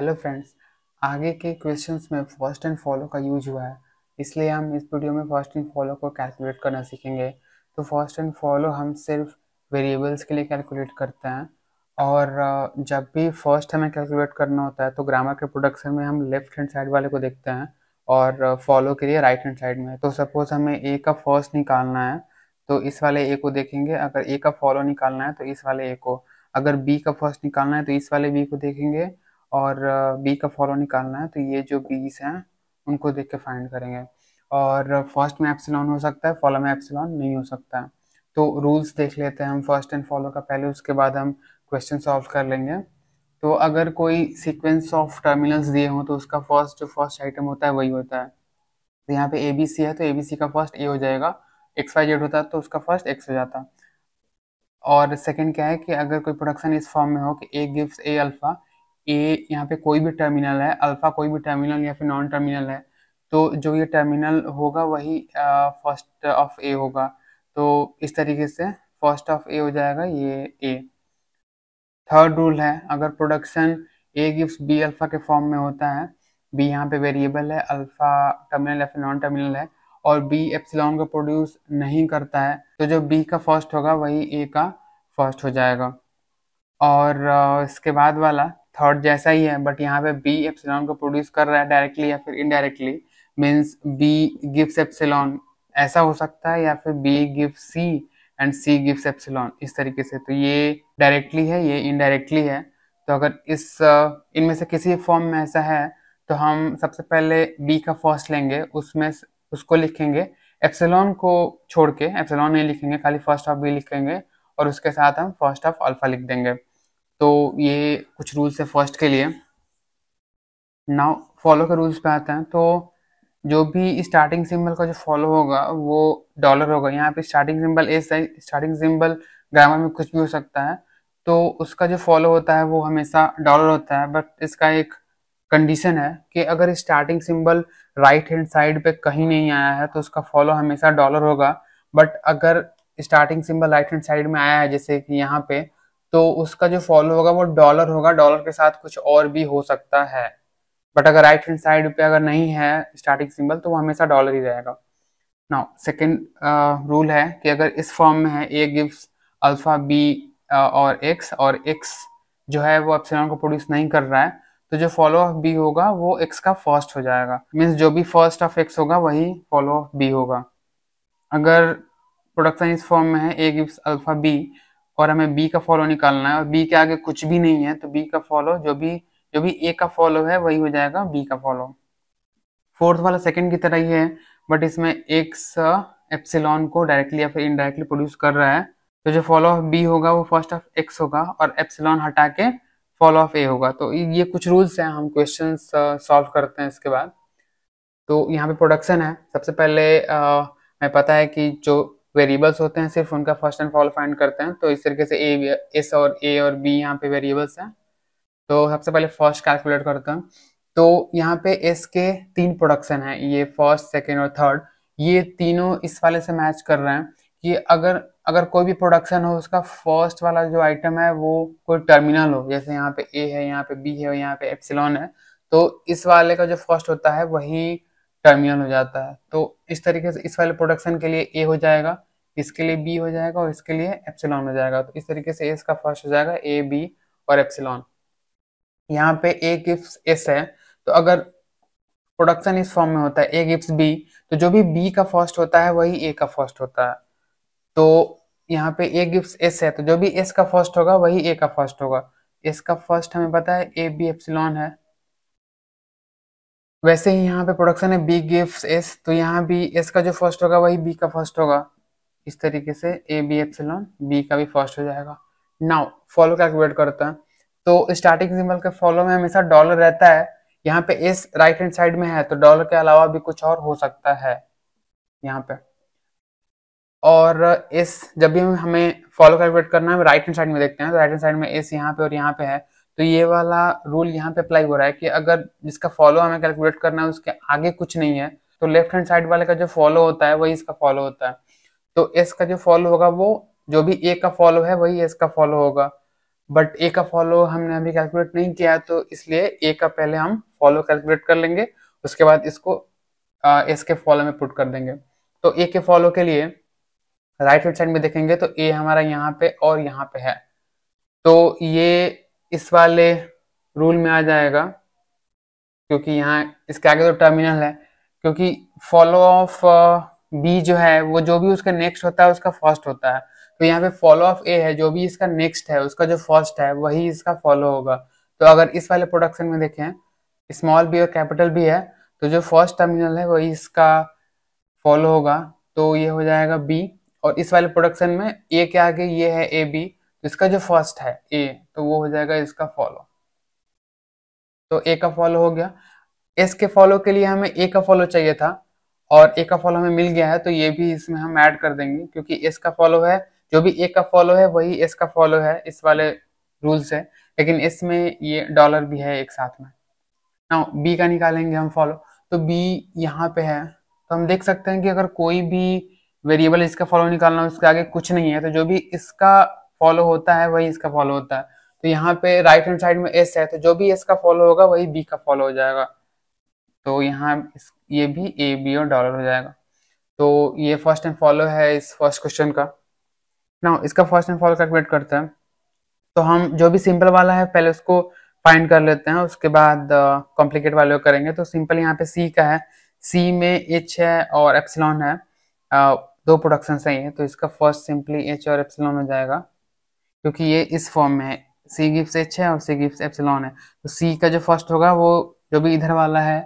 hello friends आगे के questions में फर्स्ट एंड फॉलो का यूज हुआ है इसलिए हम इस वीडियो में फर्स्ट एंड फॉलो को कैलकुलेट करना सीखेंगे तो फर्स्ट एंड फॉलो हम सिर्फ वेरिएबल्स के लिए कैलकुलेट करते हैं और जब भी फर्स्ट हमें कैलकुलेट करना होता है तो ग्रामर के प्रोडक्शन में हम लेफ्ट हैंड साइड वाले को देखते हैं और फॉलो के लिए राइट हैंड साइड में तो सपोज हमें ए का फर्स्ट निकालना है तो इस वाले ए को देखेंगे अगर ए का फॉलो निकालना है तो इस वाले ए को अगर बी का फर्स्ट निकालना है तो इस वाले बी को देखेंगे और बी का फॉलो निकालना है तो ये जो बीस हैं उनको देख के फाइंड करेंगे और फर्स्ट में एप्सिलॉन हो सकता है फॉलो में एप्सिलॉन नहीं हो सकता है तो रूल्स देख लेते हैं हम फर्स्ट एंड फॉलो का पहले उसके बाद हम क्वेश्चन सॉल्व कर लेंगे तो अगर कोई सीक्वेंस ऑफ टर्मिनल्स दिए हों तो उसका फर्स्ट जो फर्स्ट आइटम होता है वही होता है तो यहाँ पे ए बी सी है तो ए बी सी का फर्स्ट ए हो जाएगा एक्स वाई जेड होता तो उसका फर्स्ट एक्स हो जाता और सेकेंड क्या है कि अगर कोई प्रोडक्शन इस फॉर्म में हो कि ए गिव्स ए अल्फ़ा ए यहाँ पे कोई भी टर्मिनल है अल्फा कोई भी टर्मिनल या फिर नॉन टर्मिनल है तो जो ये टर्मिनल होगा वही फर्स्ट ऑफ ए होगा तो इस तरीके से फर्स्ट ऑफ ए हो जाएगा ये ए थर्ड रूल है अगर प्रोडक्शन ए गिफ्ट बी अल्फा के फॉर्म में होता है बी यहाँ पे वेरिएबल है अल्फा टर्मिनल या फिर नॉन टर्मिनल है और बी एप्सिलॉन को प्रोड्यूस नहीं करता है तो जो बी का फर्स्ट होगा वही ए का फर्स्ट हो जाएगा और इसके बाद वाला थर्ड जैसा ही है बट यहाँ पे बी एप्सिलॉन को प्रोड्यूस कर रहा है डायरेक्टली या फिर indirectly means B gives epsilon ऐसा हो सकता है या फिर B give C and C gives epsilon इस तरीके से तो ये डायरेक्टली है ये इनडायरेक्टली है तो अगर इस uh, इनमें से किसी फॉर्म में ऐसा है तो हम सबसे पहले बी का फर्स्ट लेंगे उसमें उसको लिखेंगे एप्सिलॉन को छोड़ के एप्सिलॉन नहीं लिखेंगे खाली फर्स्ट ऑफ बी लिखेंगे और उसके साथ हम फर्स्ट ऑफ अल्फा लिख देंगे तो ये कुछ रूल्स है फर्स्ट के लिए नाउ फॉलो के रूल्स पे आते हैं तो जो भी स्टार्टिंग सिंबल का जो फॉलो होगा वो डॉलर होगा यहाँ पे स्टार्टिंग सिंबल एस है स्टार्टिंग सिंबल ग्रामर में कुछ भी हो सकता है तो उसका जो फॉलो होता है वो हमेशा डॉलर होता है बट इसका एक कंडीशन है कि अगर starting symbol right hand side पे कहीं नहीं आया है तो उसका फॉलो हमेशा डॉलर होगा बट अगर starting symbol right hand side में आया है जैसे कि यहाँ पे तो उसका जो फॉलो होगा वो डॉलर होगा डॉलर के साथ कुछ और भी हो सकता है बट अगर राइट हैंड साइड पे अगर नहीं है स्टार्टिंग सिंबल तो वो हमेशा डॉलर ही रहेगा ना सेकेंड रूल है कि अगर इस फॉर्म में है ए गिव्स अल्फा बी और एक्स और एक्स जो है वो एप्सिलॉन को प्रोड्यूस नहीं कर रहा है तो जो फॉलो ऑफ बी होगा वो एक्स का फर्स्ट हो जाएगा मीन्स जो भी फर्स्ट ऑफ एक्स होगा वही फॉलो ऑफ बी होगा अगर प्रोडक्शन इस फॉर्म में है ए गिव्स अल्फा बी और हमें बी का फॉलो निकालना है और बी के आगे कुछ भी नहीं है तो बी का फॉलो जो भी जो भी ए का फॉलो है वही हो जाएगा बी का फॉलो फोर्थ वाला सेकेंड की तरह ही है बट इसमें एक्स एप्सिलॉन को डायरेक्टली या फिर इनडायरेक्टली प्रोड्यूस कर रहा है तो जो फॉलो ऑफ बी होगा वो फर्स्ट ऑफ एक्स होगा और एप्सिलॉन हटा के फॉलो ऑफ ए होगा तो ये कुछ रूल्स हैं हम क्वेश्चन सॉल्व करते हैं इसके बाद तो यहाँ पे प्रोडक्शन है सबसे पहले आ, मैं पता है कि जो वेरिएबल्स होते हैं सिर्फ उनका फर्स्ट एंड फॉल फाइंड करते हैं तो इस तरीके से ए एस और ए और बी यहाँ पे वेरिएबल्स हैं तो सबसे पहले फर्स्ट कैलकुलेट करते हैं तो यहाँ पे एस के तीन प्रोडक्शन हैं ये फर्स्ट सेकेंड और थर्ड ये तीनों इस वाले से मैच कर रहे हैं कि अगर अगर कोई भी प्रोडक्शन हो उसका फर्स्ट वाला जो आइटम है वो कोई टर्मिनल हो जैसे यहाँ पे ए है यहाँ पे बी है और यहाँ पे एप्सिलॉन है तो इस वाले का जो फर्स्ट होता है वही टर्मिनल हो जाता है तो इस तरीके से इस वाले प्रोडक्शन के लिए ए हो जाएगा इसके लिए बी हो जाएगा और इसके लिए एप्सिलॉन हो जाएगा तो इस तरीके से ए इसका फर्स्ट हो जाएगा ए बी और एप्सिलॉन यहाँ पे ए गिफ्ट एस है तो अगर प्रोडक्शन इस फॉर्म में होता है ए गिफ्ट बी तो जो भी बी का फर्स्ट होता है वही ए का फर्स्ट होता है तो यहाँ पे ए गिफ्ट एस है तो जो भी एस का फर्स्ट होगा वही ए का फर्स्ट होगा एस का फर्स्ट हमें पता है ए बी एप्सिलॉन है वैसे ही यहाँ पे प्रोडक्शन है बी गिफ्ट एस तो यहाँ भी एस का जो फर्स्ट होगा वही बी का फर्स्ट होगा इस तरीके से ए बी एप्सिलॉन बी का भी फर्स्ट हो जाएगा नाउ फॉलो कैलकुलेट करते हैं तो स्टार्टिंग सिंबल के फॉलो में हमेशा डॉलर रहता है यहाँ पे एस राइट हैंड साइड में है तो डॉलर के अलावा भी कुछ और हो सकता है यहाँ पे और एस जब भी हमें फॉलो कैलकुलेट करना है राइट हैंड साइड में देखते हैं तो राइट हैंड साइड में एस यहाँ पे और यहाँ पे है तो ये वाला रूल यहाँ पे अप्लाई हो रहा है कि अगर जिसका फॉलो हमें कैलकुलेट करना है उसके आगे कुछ नहीं है तो लेफ्ट हैंड साइड वाले का जो फॉलो होता है वही इसका फॉलो होता है तो एस का जो फॉलो होगा वो जो भी ए का फॉलो है वही एस का फॉलो होगा बट ए का फॉलो हमने अभी कैलकुलेट नहीं किया तो इसलिए ए का पहले हम फॉलो कैलकुलेट कर लेंगे उसके बाद इसको एस के फॉलो में पुट कर देंगे तो ए के फॉलो के लिए राइट हैंड साइड में देखेंगे तो ए हमारा यहाँ पे और यहाँ पे है तो ये इस वाले रूल में आ जाएगा क्योंकि यहाँ इसके आगे तो टर्मिनल है क्योंकि फॉलो ऑफ बी जो है वो जो भी उसका नेक्स्ट होता है उसका फर्स्ट होता है तो यहाँ पे फॉलो ऑफ ए है जो भी इसका नेक्स्ट है उसका जो फर्स्ट है वही इसका फॉलो होगा तो अगर इस वाले प्रोडक्शन में देखें स्मॉल बी और कैपिटल बी है तो जो फर्स्ट टर्मिनल है वही इसका फॉलो होगा तो ये हो जाएगा बी और इस वाले प्रोडक्शन में ए के आगे ये है ए बी इसका जो फर्स्ट है ए तो वो हो जाएगा इसका फॉलो तो ए का फॉलो हो गया एस के फॉलो के लिए हमें ए का फॉलो चाहिए था और ए का फॉलो हमें मिल गया है तो ये भी इसमें हम ऐड कर देंगे क्योंकि एस का फॉलो है जो भी ए का फॉलो है वही एस का फॉलो है इस वाले रूल से लेकिन इसमें ये डॉलर भी है एक साथ में ना बी का निकालेंगे हम फॉलो तो बी यहाँ पे है तो हम देख सकते हैं कि अगर कोई भी वेरिएबल इसका फॉलो निकालना उसके आगे कुछ नहीं है तो जो भी इसका फॉलो होता है वही इसका फॉलो होता है तो यहाँ पे राइट हैंड साइड में एस है तो जो भी एस का फॉलो होगा वही बी का फॉलो हो जाएगा तो यहाँ ये भी ए बी और डॉलर हो जाएगा तो ये फर्स्ट एंड फॉलो है इस फर्स्ट क्वेश्चन का ना इसका फर्स्ट एंड फॉलो कैलकुलेट करते हैं तो हम जो भी सिंपल वाला है पहले उसको फाइंड कर लेते हैं उसके बाद कॉम्प्लिकेट वाले करेंगे तो सिंपल यहाँ पे सी का है सी में एच है और एप्सिलॉन है uh, दो प्रोडक्शन सही है तो इसका फर्स्ट सिंपली एच और एप्सिलॉन हो जाएगा क्योंकि ये इस फॉर्म में है सी गिफ्ट एच है और सी गिफ्ट एप्सिलॉन है तो सी का जो फर्स्ट होगा वो जो भी इधर वाला है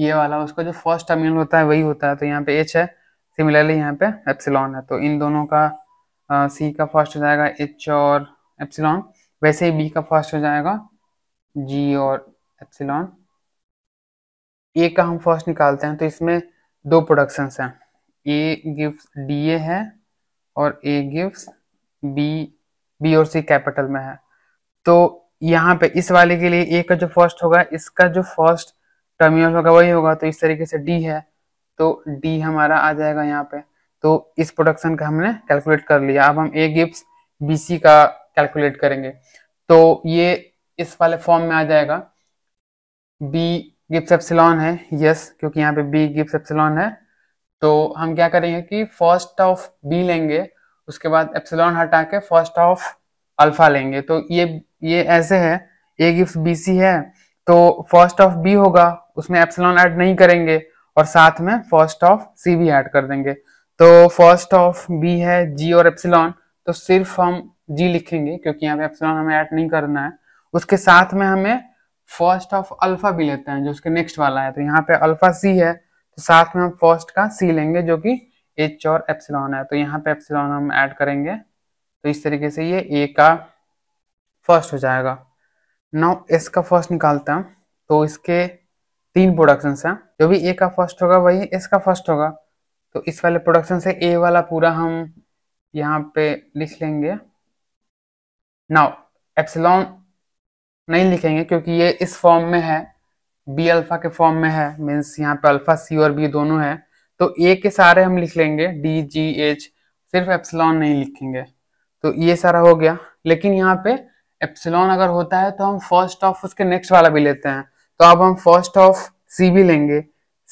ये वाला उसका जो फर्स्ट अमीन होता है वही होता है तो यहाँ पे एच है सिमिलरली यहाँ पे एप्सिलॉन है तो इन दोनों का सी का फर्स्ट हो जाएगा एच और एप्सिलॉन वैसे ही बी का फर्स्ट हो जाएगा जी और एप्सिलॉन ए का हम फर्स्ट निकालते हैं तो इसमें दो प्रोडक्शंस हैं ए गिव्स डी ए है और ए गिव्स बी बी और सी कैपिटल में है तो यहाँ पे इस वाले के लिए ए का जो फर्स्ट होगा इसका जो फर्स्ट टर्मिनल होगा वही होगा तो इस तरीके से डी है तो डी हमारा आ जाएगा यहाँ पे तो इस प्रोडक्शन का हमने कैलकुलेट कर लिया अब हम ए गिप्स बी सी का कैलकुलेट करेंगे तो ये इस वाले फॉर्म में आ जाएगा बी गिप्स एप्सिलॉन है यस क्योंकि यहाँ पे बी गिप्स एप्सिलॉन है तो हम क्या करेंगे कि फर्स्ट ऑफ बी लेंगे उसके बाद एप्सिलॉन हटा के फर्स्ट ऑफ अल्फा लेंगे तो ये ये ऐसे है ए गिफ्ट बी सी है तो फर्स्ट ऑफ बी होगा उसमें एप्सिलॉन ऐड नहीं करेंगे और साथ में फर्स्ट ऑफ सी भी ऐड कर देंगे तो फर्स्ट ऑफ बी है जी और एप्सिलॉन तो सिर्फ हम जी लिखेंगे क्योंकि यहाँ पे एप्सिलॉन हमें ऐड नहीं करना है उसके साथ में हमें फर्स्ट ऑफ अल्फा भी लेते हैं जो उसके नेक्स्ट वाला है तो यहाँ पे अल्फा सी है तो साथ में हम फर्स्ट का सी लेंगे जो कि एच और एप्सिलॉन है तो यहाँ पे एप्सिलॉन हम ऐड करेंगे तो इस तरीके से ये ए का फर्स्ट हो जाएगा नाउ एस का फर्स्ट निकालते हैं तो इसके तीन प्रोडक्शन हैं जो भी ए का फर्स्ट होगा वही एस का फर्स्ट होगा तो इस वाले प्रोडक्शन से ए वाला पूरा हम यहाँ पे लिख लेंगे नाउ एप्सिलॉन नहीं लिखेंगे क्योंकि ये इस फॉर्म में है बी अल्फा के फॉर्म में है मीन्स यहाँ पे अल्फा सी और बी दोनों है तो ए के सारे हम लिख लेंगे डी जी एच सिर्फ एप्सलॉन नहीं लिखेंगे तो ये सारा हो गया लेकिन यहाँ पे एप्सलॉन अगर होता है तो हम फर्स्ट ऑफ उसके नेक्स्ट वाला भी लेते हैं तो अब हम फर्स्ट ऑफ सी भी लेंगे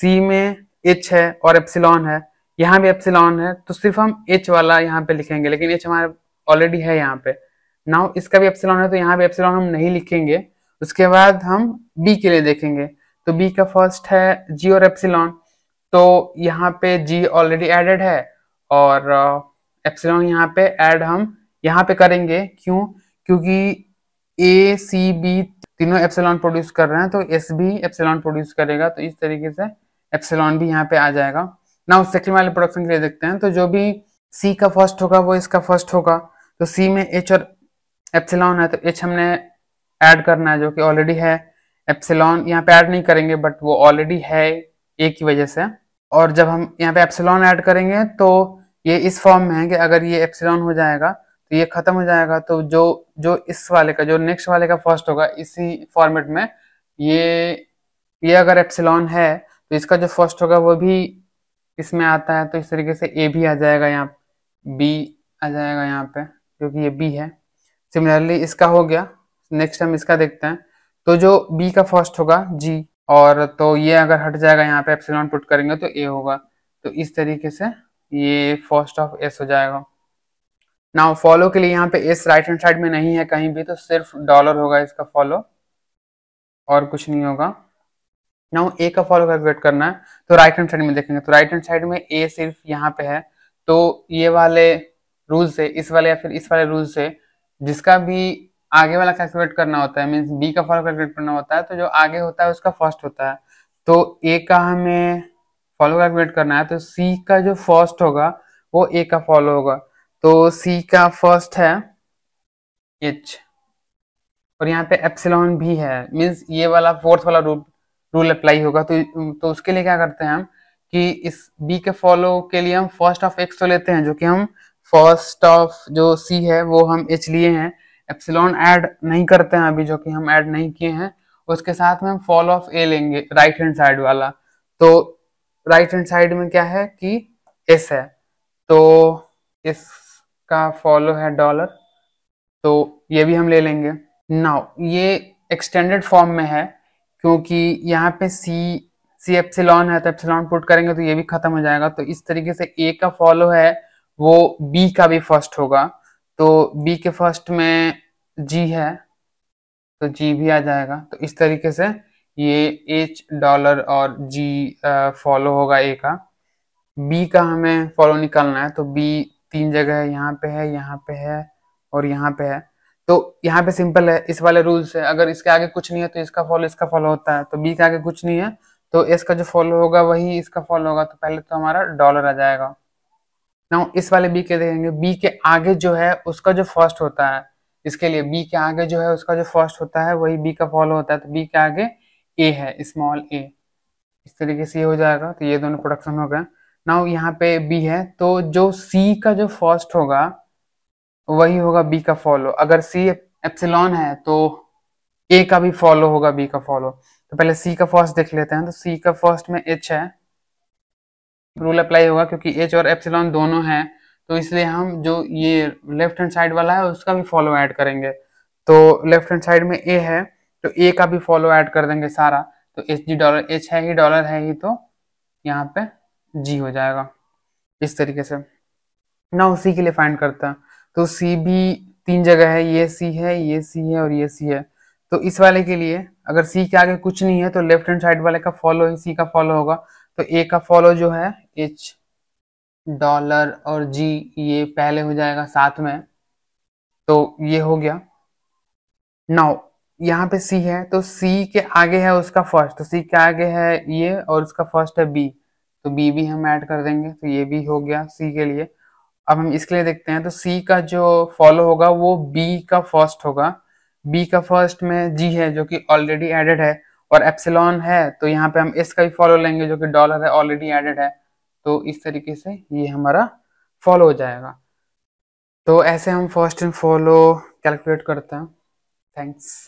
सी में एच है और एप्सिलॉन है यहाँ भी एप्सिलॉन है तो सिर्फ हम एच वाला यहाँ पे लिखेंगे लेकिन एच हमारे ऑलरेडी है यहाँ पे नाउ इसका भी एप्सिलॉन है तो यहाँ भी एप्सिलॉन हम नहीं लिखेंगे उसके बाद हम बी के लिए देखेंगे तो बी का फर्स्ट है जी और एप्सिलॉन तो यहाँ पे g ऑलरेडी एडेड है और एप्सिलॉन uh, यहाँ पे ऐड हम यहाँ पे करेंगे क्यों क्योंकि ए सी बी तीनों एप्सिलॉन प्रोड्यूस कर रहे हैं तो एस भी एप्सिलॉन प्रोड्यूस करेगा तो इस तरीके से एप्सिलॉन भी यहाँ पे आ जाएगा ना उस सेकेंड वाले प्रोडक्शन के लिए देखते हैं तो जो भी सी का फर्स्ट होगा वो इसका फर्स्ट होगा तो सी में एच और एप्सिलॉन है तो एच हमने ऐड करना है जो कि ऑलरेडी है एप्सिलॉन यहाँ पे ऐड नहीं करेंगे बट वो ऑलरेडी है ए की वजह से और जब हम यहाँ पे एप्सिलॉन ऐड करेंगे तो ये इस फॉर्म में है कि अगर ये एप्सिलॉन हो जाएगा तो ये खत्म हो जाएगा तो जो जो इस वाले का जो नेक्स्ट वाले का फर्स्ट होगा इसी फॉर्मेट में ये ये अगर एप्सिलॉन है तो इसका जो फर्स्ट होगा वो भी इसमें आता है तो इस तरीके से ए भी आ जाएगा यहाँ बी आ जाएगा यहाँ पे क्योंकि ये बी है सिमिलरली इसका हो गया नेक्स्ट हम इसका देखते हैं तो जो बी का फर्स्ट होगा जी और तो ये अगर हट जाएगा यहाँ पे एप्सिलॉन पुट करेंगे तो ए होगा तो इस तरीके से ये फर्स्ट ऑफ एस हो जाएगा नाउ फॉलो के लिए यहाँ पे एस राइट हैंड साइड में नहीं है कहीं भी तो सिर्फ डॉलर होगा इसका फॉलो और कुछ नहीं होगा नाउ ए का फॉलो कैलकुलेट करना है तो राइट हैंड साइड में देखेंगे तो राइट हैंड साइड में ए सिर्फ यहाँ पे है तो ये वाले रूल से इस वाले या फिर इस वाले रूल से जिसका भी आगे वाला कैलकुलेट करना होता है मीन्स बी का फॉलो कैलकुलेट करना होता है तो जो आगे होता है उसका फर्स्ट होता है तो ए का हमें फॉलो कैलकुलेट करना है तो सी का जो फर्स्ट होगा वो ए का फॉलो होगा तो सी का फर्स्ट है एच और यहाँ पे एप्सिलॉन भी है मीन्स ये वाला फोर्थ वाला रूल रूल अप्लाई होगा तो तो उसके लिए क्या करते हैं हम कि इस बी के फॉलो के लिए हम फर्स्ट ऑफ एक्स तो लेते हैं जो कि हम फर्स्ट ऑफ जो सी है वो हम एच लिए हैं एप्सिलॉन ऐड नहीं करते हैं अभी जो कि हम ऐड नहीं किए हैं उसके साथ में हम फॉल ऑफ ए लेंगे राइट हैंड साइड वाला तो राइट हैंड साइड में क्या है कि एस है तो इसका फॉलो है डॉलर तो ये भी हम ले लेंगे नाउ ये एक्सटेंडेड फॉर्म में है क्योंकि यहाँ पे सी सी एप्सिलॉन है तो एप्सिलॉन पुट करेंगे तो ये भी खत्म हो जाएगा तो इस तरीके से ए का फॉलो है वो बी का भी फर्स्ट होगा तो बी के फर्स्ट में जी है तो जी भी आ जाएगा तो इस तरीके से ये एच डॉलर और जी फॉलो होगा ए का बी का हमें फॉलो निकालना है तो बी तीन जगह है यहाँ पे है यहाँ पे है और यहाँ पे है तो यहाँ पे सिंपल है इस वाले रूल से अगर इसके आगे कुछ नहीं है तो इसका फॉलो इसका फॉलो होता है तो बी के आगे कुछ नहीं है तो एस का जो फॉलो होगा वही इसका फॉलो होगा तो पहले तो हमारा डॉलर आ जाएगा ना इस वाले बी के देखेंगे बी के आगे जो है उसका जो फर्स्ट होता है इसके लिए बी के आगे जो है उसका जो फर्स्ट होता है वही बी का फॉलो होता है तो बी के आगे ए है स्मॉल ए इस तरीके से ये हो जाएगा तो ये दोनों प्रोडक्शन हो गए नाउ यहाँ पे बी है तो जो सी का जो फर्स्ट होगा वही होगा बी का फॉलो अगर सी एप्सिलॉन है तो ए का भी फॉलो होगा बी का फॉलो तो पहले सी का फर्स्ट देख लेते हैं तो सी का फर्स्ट में एच है रूल अप्लाई होगा क्योंकि एच और एप्सिलॉन दोनों हैं तो इसलिए हम जो ये लेफ्ट हैंड साइड वाला है उसका भी फॉलो ऐड करेंगे तो लेफ्ट हैंड साइड में ए है तो ए का भी फॉलो ऐड कर देंगे सारा तो एच जी डॉलर एच है ही डॉलर है ही तो यहाँ पे जी हो जाएगा इस तरीके से ना उसी के लिए फाइंड करता है तो सी भी तीन जगह है ये सी है ये सी है और ये सी है तो इस वाले के लिए अगर सी के आगे कुछ नहीं है तो लेफ्ट हैंड साइड वाले का फॉलो ही सी का फॉलो होगा तो ए का फॉलो जो है एच डॉलर और जी ये पहले हो जाएगा साथ में तो ये हो गया नौ यहाँ पे सी है तो सी के आगे है उसका फर्स्ट तो सी के आगे है ये और उसका फर्स्ट है बी तो बी भी हम ऐड कर देंगे तो ये भी हो गया सी के लिए अब हम इसके लिए देखते हैं तो सी का जो फॉलो होगा वो बी का फर्स्ट होगा बी का फर्स्ट में जी है जो कि ऑलरेडी एडेड है और एप्सिलॉन है तो यहाँ पे हम इसका भी फॉलो लेंगे जो कि डॉलर है ऑलरेडी एडेड है तो इस तरीके से ये हमारा फॉलो हो जाएगा तो ऐसे हम फर्स्ट एंड फॉलो कैलकुलेट करते हैं थैंक्स